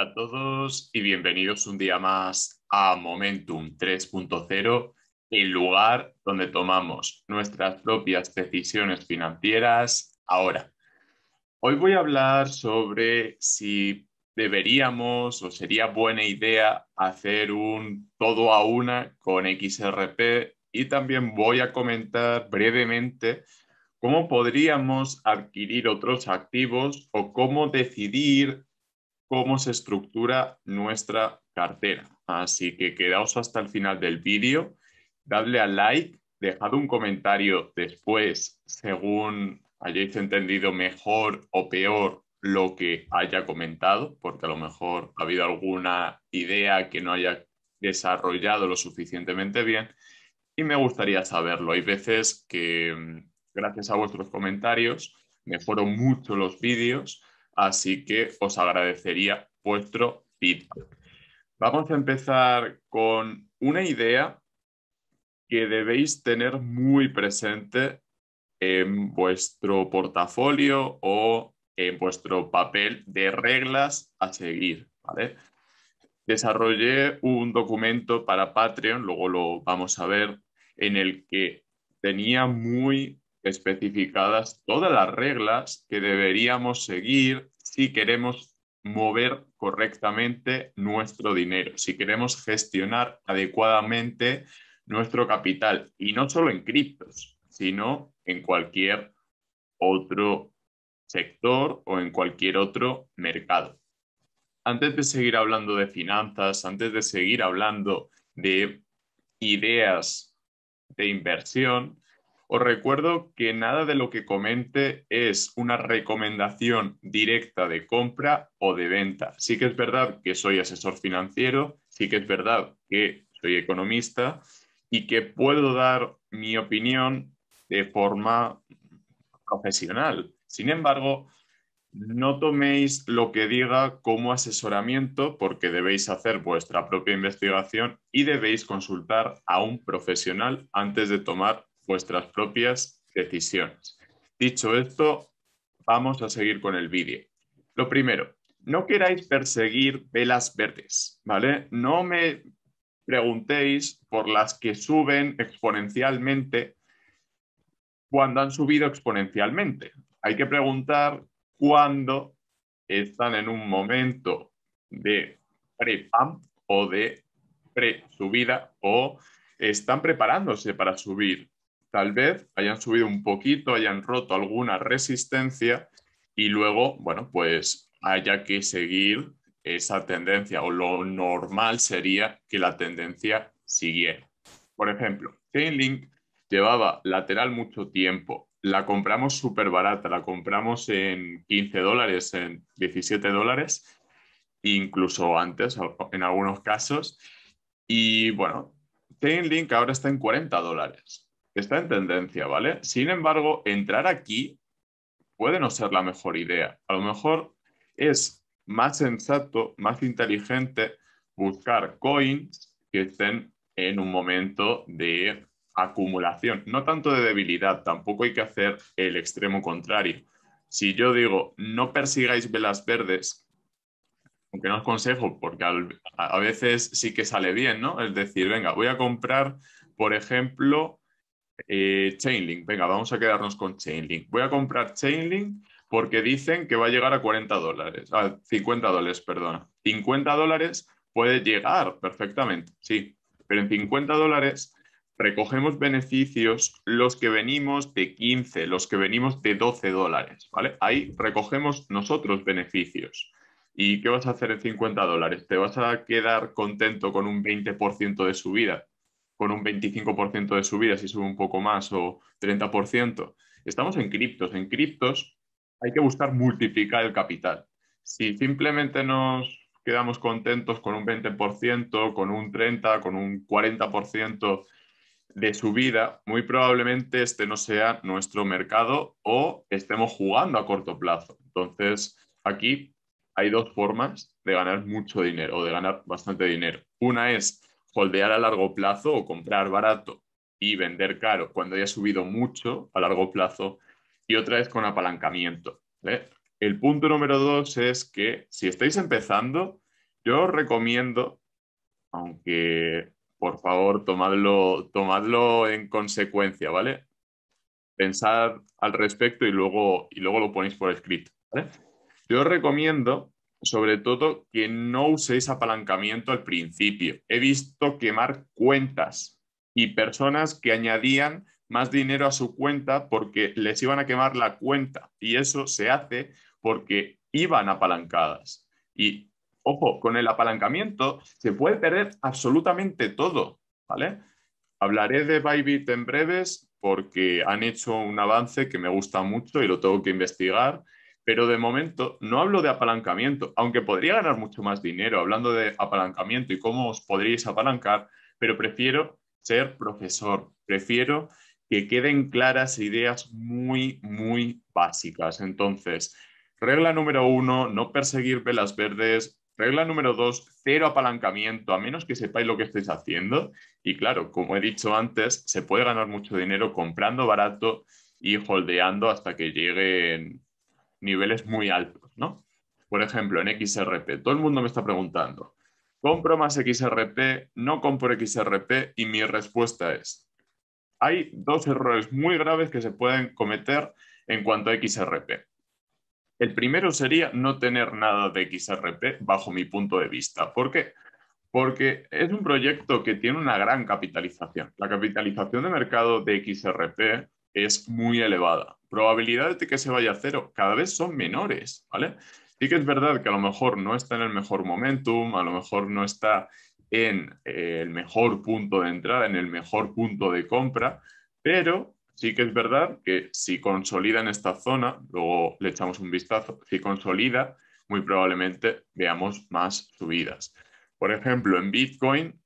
Hola a todos y bienvenidos un día más a Momentum 3.0, el lugar donde tomamos nuestras propias decisiones financieras ahora. Hoy voy a hablar sobre si deberíamos o sería buena idea hacer un todo a una con XRP y también voy a comentar brevemente cómo podríamos adquirir otros activos o cómo decidir cómo se estructura nuestra cartera. Así que quedaos hasta el final del vídeo, dadle al like, dejad un comentario después según hayáis entendido mejor o peor lo que haya comentado, porque a lo mejor ha habido alguna idea que no haya desarrollado lo suficientemente bien y me gustaría saberlo. Hay veces que mm, gracias a vuestros comentarios fueron mucho los vídeos así que os agradecería vuestro feedback. Vamos a empezar con una idea que debéis tener muy presente en vuestro portafolio o en vuestro papel de reglas a seguir. Desarrollé un documento para Patreon, luego lo vamos a ver, en el que tenía muy especificadas todas las reglas que deberíamos seguir si queremos mover correctamente nuestro dinero, si queremos gestionar adecuadamente nuestro capital, y no solo en criptos, sino en cualquier otro sector o en cualquier otro mercado. Antes de seguir hablando de finanzas, antes de seguir hablando de ideas de inversión, os recuerdo que nada de lo que comente es una recomendación directa de compra o de venta. Sí que es verdad que soy asesor financiero, sí que es verdad que soy economista y que puedo dar mi opinión de forma profesional. Sin embargo, no toméis lo que diga como asesoramiento porque debéis hacer vuestra propia investigación y debéis consultar a un profesional antes de tomar vuestras propias decisiones. Dicho esto, vamos a seguir con el vídeo. Lo primero, no queráis perseguir velas verdes, ¿vale? No me preguntéis por las que suben exponencialmente cuando han subido exponencialmente. Hay que preguntar cuándo están en un momento de pre-pump o de pre-subida o están preparándose para subir tal vez hayan subido un poquito, hayan roto alguna resistencia y luego, bueno, pues haya que seguir esa tendencia o lo normal sería que la tendencia siguiera. Por ejemplo, Chainlink llevaba lateral mucho tiempo, la compramos súper barata, la compramos en 15 dólares, en 17 dólares, incluso antes en algunos casos. Y bueno, Chainlink ahora está en 40 dólares está en tendencia, ¿vale? Sin embargo, entrar aquí puede no ser la mejor idea. A lo mejor es más sensato, más inteligente buscar coins que estén en un momento de acumulación, no tanto de debilidad, tampoco hay que hacer el extremo contrario. Si yo digo, no persigáis velas verdes, aunque no os consejo, porque a veces sí que sale bien, ¿no? Es decir, venga, voy a comprar, por ejemplo, eh, Chainlink, venga, vamos a quedarnos con Chainlink. Voy a comprar Chainlink porque dicen que va a llegar a 40 dólares, a 50 dólares, perdona 50 dólares puede llegar perfectamente, sí, pero en 50 dólares recogemos beneficios los que venimos de 15, los que venimos de 12 dólares, ¿vale? Ahí recogemos nosotros beneficios. ¿Y qué vas a hacer en 50 dólares? ¿Te vas a quedar contento con un 20% de subida? con un 25% de subida, si sube un poco más, o 30%. Estamos en criptos. En criptos hay que buscar multiplicar el capital. Si simplemente nos quedamos contentos con un 20%, con un 30%, con un 40% de subida, muy probablemente este no sea nuestro mercado o estemos jugando a corto plazo. Entonces, aquí hay dos formas de ganar mucho dinero o de ganar bastante dinero. Una es holdear a largo plazo o comprar barato y vender caro cuando haya subido mucho a largo plazo y otra vez con apalancamiento. El punto número dos es que si estáis empezando, yo os recomiendo, aunque por favor tomadlo, tomadlo en consecuencia, ¿vale? Pensad al respecto y luego, y luego lo ponéis por escrito, Yo os recomiendo sobre todo que no uséis apalancamiento al principio. He visto quemar cuentas y personas que añadían más dinero a su cuenta porque les iban a quemar la cuenta y eso se hace porque iban apalancadas. Y ojo, con el apalancamiento se puede perder absolutamente todo, ¿vale? Hablaré de Bybit en breves porque han hecho un avance que me gusta mucho y lo tengo que investigar pero de momento no hablo de apalancamiento, aunque podría ganar mucho más dinero hablando de apalancamiento y cómo os podríais apalancar, pero prefiero ser profesor, prefiero que queden claras ideas muy, muy básicas. Entonces, regla número uno, no perseguir velas verdes. Regla número dos, cero apalancamiento, a menos que sepáis lo que estáis haciendo. Y claro, como he dicho antes, se puede ganar mucho dinero comprando barato y holdeando hasta que lleguen niveles muy altos, ¿no? Por ejemplo, en XRP, todo el mundo me está preguntando, ¿compro más XRP? ¿No compro XRP? Y mi respuesta es, hay dos errores muy graves que se pueden cometer en cuanto a XRP. El primero sería no tener nada de XRP bajo mi punto de vista. ¿Por qué? Porque es un proyecto que tiene una gran capitalización. La capitalización de mercado de XRP es muy elevada. Probabilidades de que se vaya a cero cada vez son menores, ¿vale? Sí que es verdad que a lo mejor no está en el mejor momentum, a lo mejor no está en eh, el mejor punto de entrada, en el mejor punto de compra, pero sí que es verdad que si consolida en esta zona, luego le echamos un vistazo, si consolida, muy probablemente veamos más subidas. Por ejemplo, en Bitcoin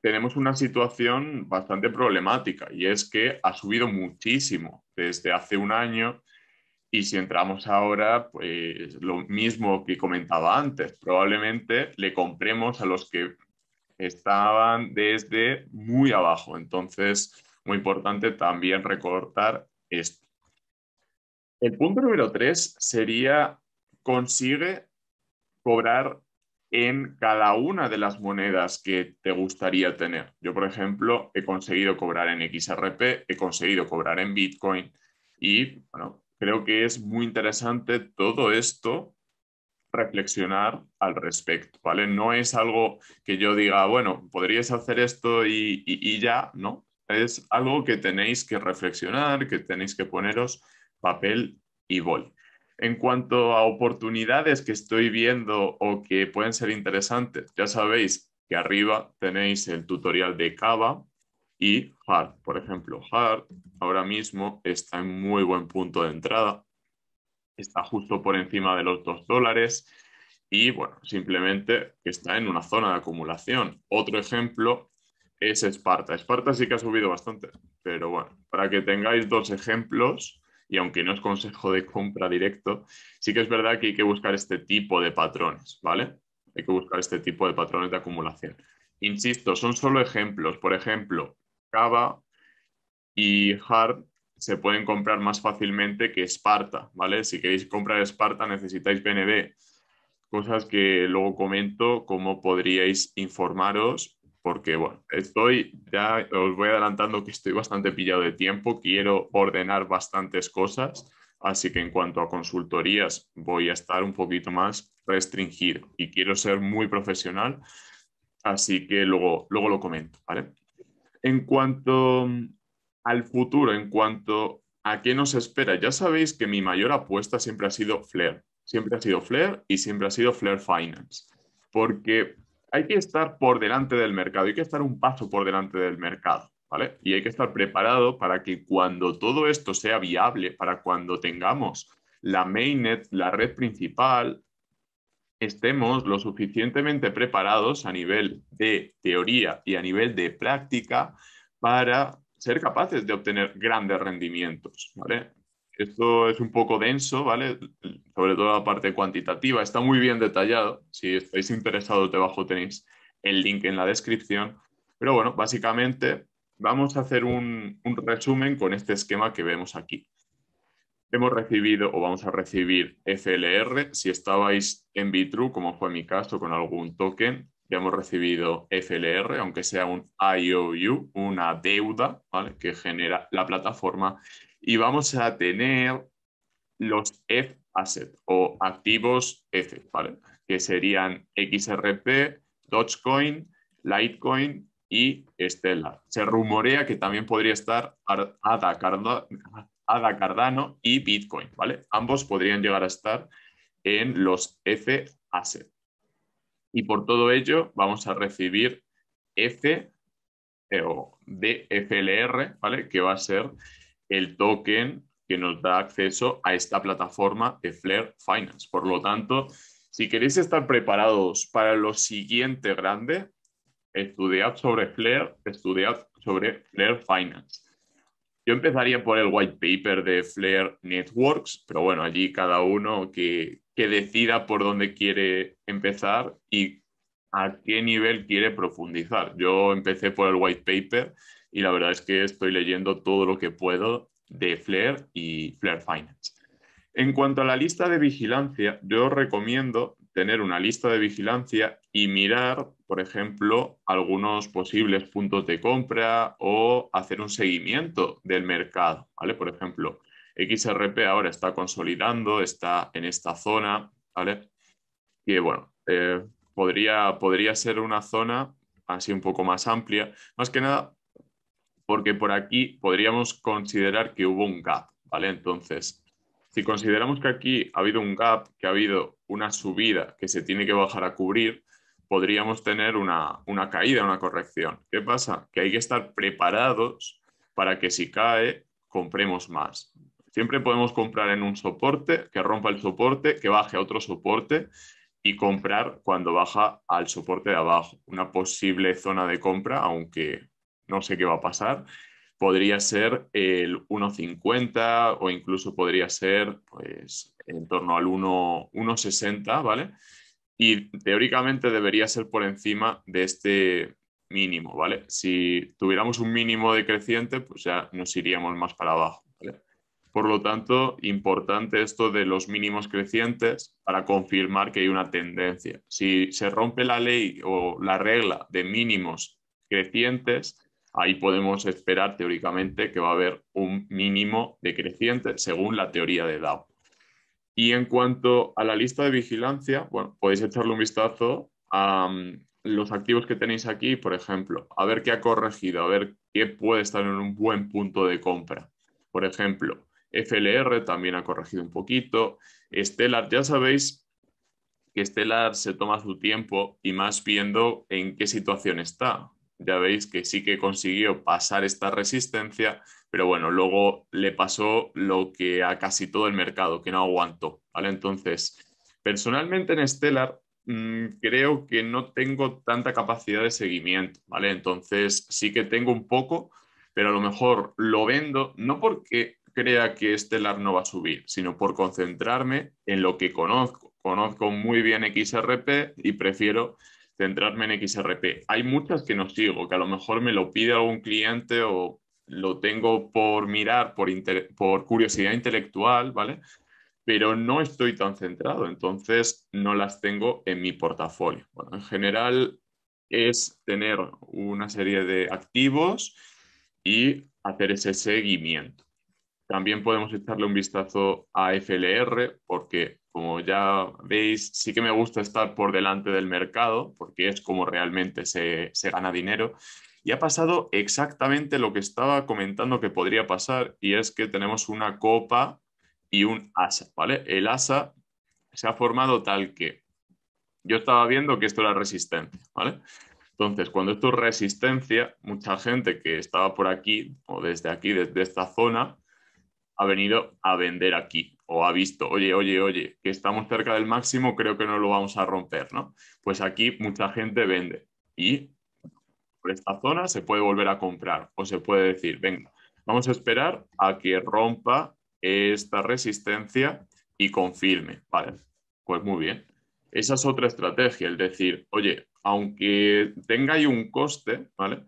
tenemos una situación bastante problemática y es que ha subido muchísimo desde hace un año y si entramos ahora, pues lo mismo que comentaba antes, probablemente le compremos a los que estaban desde muy abajo. Entonces, muy importante también recortar esto. El punto número tres sería, consigue cobrar en cada una de las monedas que te gustaría tener. Yo, por ejemplo, he conseguido cobrar en XRP, he conseguido cobrar en Bitcoin y, bueno, creo que es muy interesante todo esto reflexionar al respecto, ¿vale? No es algo que yo diga, bueno, podrías hacer esto y, y ya, ¿no? Es algo que tenéis que reflexionar, que tenéis que poneros papel y bol en cuanto a oportunidades que estoy viendo o que pueden ser interesantes, ya sabéis que arriba tenéis el tutorial de Cava y Hard. Por ejemplo, Hard ahora mismo está en muy buen punto de entrada, está justo por encima de los 2 dólares y bueno, simplemente está en una zona de acumulación. Otro ejemplo es Esparta. Esparta sí que ha subido bastante, pero bueno, para que tengáis dos ejemplos y aunque no es consejo de compra directo, sí que es verdad que hay que buscar este tipo de patrones, ¿vale? Hay que buscar este tipo de patrones de acumulación. Insisto, son solo ejemplos. Por ejemplo, Cava y Hard se pueden comprar más fácilmente que Sparta, ¿vale? Si queréis comprar Sparta necesitáis BNB. Cosas que luego comento, cómo podríais informaros porque bueno, estoy, ya os voy adelantando que estoy bastante pillado de tiempo, quiero ordenar bastantes cosas, así que en cuanto a consultorías voy a estar un poquito más restringido y quiero ser muy profesional, así que luego, luego lo comento, ¿vale? En cuanto mm, al futuro, en cuanto a qué nos espera, ya sabéis que mi mayor apuesta siempre ha sido Flair, siempre ha sido Flair y siempre ha sido Flair Finance, porque hay que estar por delante del mercado, hay que estar un paso por delante del mercado, ¿vale? Y hay que estar preparado para que cuando todo esto sea viable, para cuando tengamos la mainnet, la red principal, estemos lo suficientemente preparados a nivel de teoría y a nivel de práctica para ser capaces de obtener grandes rendimientos, ¿vale? Esto es un poco denso, ¿vale? Sobre todo la parte cuantitativa. Está muy bien detallado. Si estáis interesados, debajo tenéis el link en la descripción. Pero bueno, básicamente vamos a hacer un, resumen con este esquema que vemos aquí. Hemos recibido o vamos a recibir FLR. Si estabais en Bitrue, como fue mi caso, con algún token, ya hemos recibido FLR, aunque sea un IOU, una deuda ¿vale? que genera la plataforma y vamos a tener los F asset o activos F, Que serían XRP, Dogecoin, Litecoin y Stellar. Se rumorea que también podría estar ADA, Cardano y Bitcoin, ¿vale? Ambos podrían llegar a estar en los F asset. Y por todo ello vamos a recibir F eh, o DFLR, ¿vale? Que va a ser el token que nos da acceso a esta plataforma de Flare Finance. Por lo tanto, si queréis estar preparados para lo siguiente grande, estudiad sobre Flare, estudiad sobre Flare Finance. Yo empezaría por el white paper de Flare Networks, pero bueno, allí cada uno que, decida por dónde quiere empezar y a qué nivel quiere profundizar. Yo empecé por el white paper y la verdad es que estoy leyendo todo lo que puedo de Flair y Flair Finance. En cuanto a la lista de vigilancia, yo recomiendo tener una lista de vigilancia y mirar, por ejemplo, algunos posibles puntos de compra o hacer un seguimiento del mercado, ¿vale? Por ejemplo, XRP ahora está consolidando, está en esta zona, ¿vale? Y bueno, eh, podría, podría ser una zona así un poco más amplia, más que nada porque por aquí podríamos considerar que hubo un gap, ¿vale? Entonces, si consideramos que aquí ha habido un gap, que ha habido una subida que se tiene que bajar a cubrir, podríamos tener una, una caída, una corrección. ¿Qué pasa? Que hay que estar preparados para que si cae, compremos más. Siempre podemos comprar en un soporte, que rompa el soporte, que baje a otro soporte y comprar cuando baja al soporte de abajo. Una posible zona de compra, aunque no sé qué va a pasar, podría ser el 1,50 o incluso podría ser pues, en torno al 1,60, ¿vale? Y teóricamente debería ser por encima de este mínimo, ¿vale? Si tuviéramos un mínimo decreciente, pues ya nos iríamos más para abajo, Por lo tanto, importante esto de los mínimos crecientes para confirmar que hay una tendencia. Si se rompe la ley o la regla de mínimos crecientes, ahí podemos esperar teóricamente que va a haber un mínimo decreciente según la teoría de DAO. Y en cuanto a la lista de vigilancia, bueno, podéis echarle un vistazo a mm, los activos que tenéis aquí, por ejemplo, a ver qué ha corregido, a ver qué puede estar en un buen punto de compra. Por ejemplo, FLR también ha corregido un poquito. Stellar, ya sabéis que Stellar se toma su tiempo y más viendo en qué situación está ya veis que sí que consiguió pasar esta resistencia, pero bueno, luego le pasó lo que a casi todo el mercado, que no aguantó, ¿vale? Entonces, personalmente en Stellar mm, creo que no tengo tanta capacidad de seguimiento, ¿vale? Entonces, sí que tengo un poco, pero a lo mejor lo vendo, no porque crea que Stellar no va a subir, sino por concentrarme en lo que conozco. Conozco muy bien XRP y prefiero centrarme en XRP. Hay muchas que no sigo, que a lo mejor me lo pide algún cliente o lo tengo por mirar, por, por curiosidad intelectual, ¿vale? Pero no estoy tan centrado, entonces no las tengo en mi portafolio. Bueno, en general es tener una serie de activos y hacer ese seguimiento. También podemos echarle un vistazo a FLR porque como ya veis, sí que me gusta estar por delante del mercado, porque es como realmente se, gana dinero. Y ha pasado exactamente lo que estaba comentando que podría pasar, y es que tenemos una copa y un asa, ¿vale? El asa se ha formado tal que yo estaba viendo que esto era resistencia, ¿vale? Entonces, cuando esto es resistencia, mucha gente que estaba por aquí o desde aquí, desde esta zona, ha venido a vender aquí, o ha visto, oye, oye, oye, que estamos cerca del máximo, creo que no lo vamos a romper, ¿no? Pues aquí mucha gente vende y por esta zona se puede volver a comprar o se puede decir, venga, vamos a esperar a que rompa esta resistencia y confirme. Vale, pues muy bien. Esa es otra estrategia, el decir, oye, aunque tenga ahí un coste, ¿vale?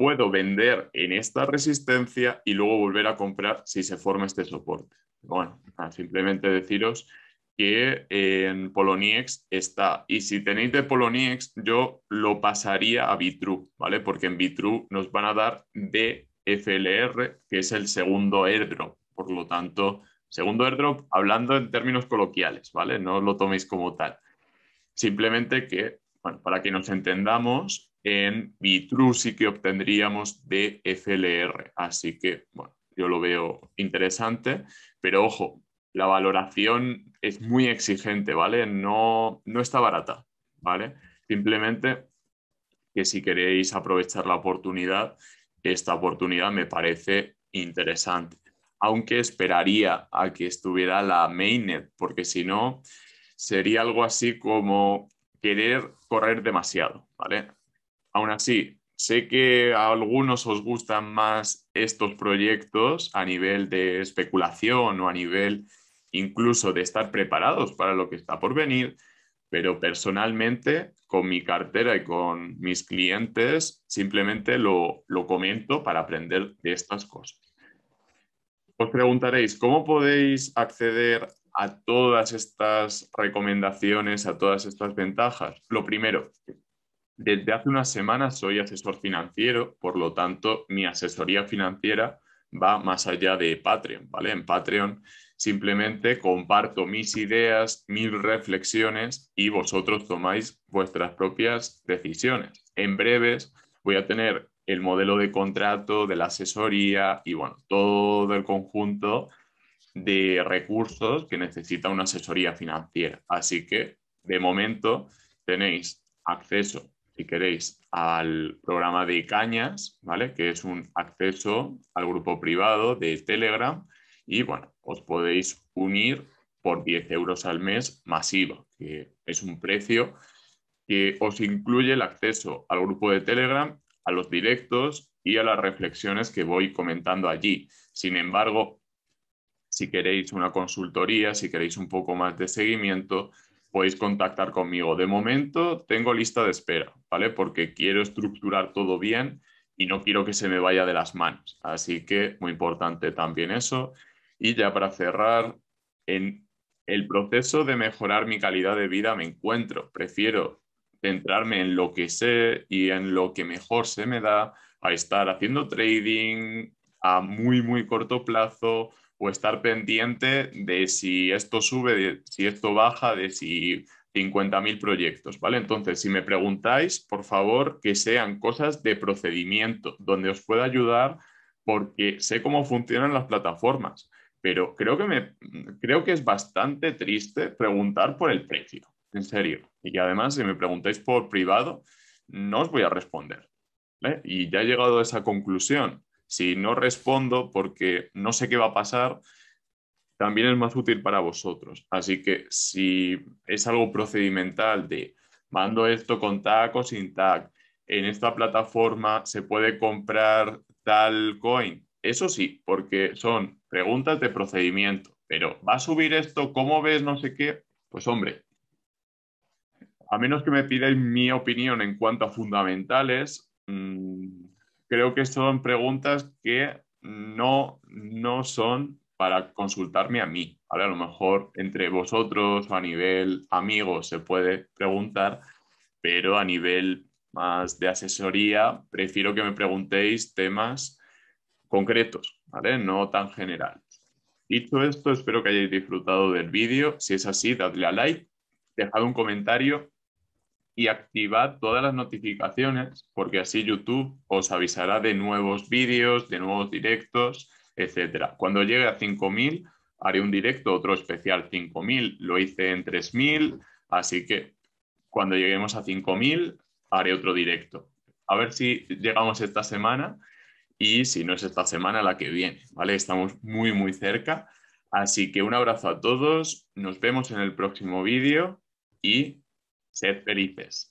puedo vender en esta resistencia y luego volver a comprar si se forma este soporte. Bueno, simplemente deciros que eh, en Poloniex está. Y si tenéis de Poloniex, yo lo pasaría a Vitru, ¿vale? Porque en Vitru nos van a dar DFLR, que es el segundo airdrop. Por lo tanto, segundo airdrop, hablando en términos coloquiales, ¿vale? No lo toméis como tal. Simplemente que, bueno, para que nos entendamos, en Vitrusi que obtendríamos de FLR. Así que, bueno, yo lo veo interesante, pero ojo, la valoración es muy exigente, ¿vale? No, no está barata, ¿vale? Simplemente que si queréis aprovechar la oportunidad, esta oportunidad me parece interesante. Aunque esperaría a que estuviera la mainnet, porque si no, sería algo así como querer correr demasiado, ¿vale? aún así, sé que a algunos os gustan más estos proyectos a nivel de especulación o a nivel incluso de estar preparados para lo que está por venir, pero personalmente con mi cartera y con mis clientes simplemente lo, comento para aprender de estas cosas. Os preguntaréis, ¿cómo podéis acceder a todas estas recomendaciones, a todas estas ventajas? Lo primero, desde hace unas semanas soy asesor financiero, por lo tanto, mi asesoría financiera va más allá de Patreon, ¿vale? En Patreon simplemente comparto mis ideas, mis reflexiones y vosotros tomáis vuestras propias decisiones. En breves voy a tener el modelo de contrato, de la asesoría y bueno, todo el conjunto de recursos que necesita una asesoría financiera. Así que, de momento, tenéis acceso si queréis, al programa de Cañas, ¿vale? Que es un acceso al grupo privado de Telegram. Y bueno, os podéis unir por 10 euros al mes masivo, que es un precio que os incluye el acceso al grupo de Telegram, a los directos y a las reflexiones que voy comentando allí. Sin embargo, si queréis una consultoría, si queréis un poco más de seguimiento, podéis contactar conmigo. De momento tengo lista de espera, ¿vale? Porque quiero estructurar todo bien y no quiero que se me vaya de las manos. Así que muy importante también eso. Y ya para cerrar, en el proceso de mejorar mi calidad de vida me encuentro. Prefiero centrarme en lo que sé y en lo que mejor se me da a estar haciendo trading a muy, muy corto plazo o estar pendiente de si esto sube, si esto baja, de si 50.000 proyectos, ¿vale? Entonces, si me preguntáis, por favor, que sean cosas de procedimiento, donde os pueda ayudar porque sé cómo funcionan las plataformas, pero creo que, me, creo que es bastante triste preguntar por el precio, en serio. Y además, si me preguntáis por privado, no os voy a responder. Y ya he llegado a esa conclusión si no respondo porque no sé qué va a pasar, también es más útil para vosotros. Así que si es algo procedimental de mando esto con tag o sin tag, en esta plataforma se puede comprar tal coin. Eso sí, porque son preguntas de procedimiento, pero ¿va a subir esto? ¿Cómo ves? No sé qué. Pues hombre, a menos que me pidáis mi opinión en cuanto a fundamentales, mm, creo que son preguntas que no, no son para consultarme a mí. a lo mejor entre vosotros o a nivel amigos se puede preguntar, pero a nivel más de asesoría, prefiero que me preguntéis temas concretos, No tan general. Dicho esto, espero que hayáis disfrutado del vídeo. Si es así, dadle a like, dejad un comentario y activad todas las notificaciones porque así YouTube os avisará de nuevos vídeos, de nuevos directos, etc. Cuando llegue a 5000 haré un directo, otro especial 5000, lo hice en 3000, así que cuando lleguemos a 5000 haré otro directo. A ver si llegamos esta semana y si no es esta semana la que viene, ¿vale? Estamos muy muy cerca. Así que un abrazo a todos, nos vemos en el próximo vídeo y Sed felices.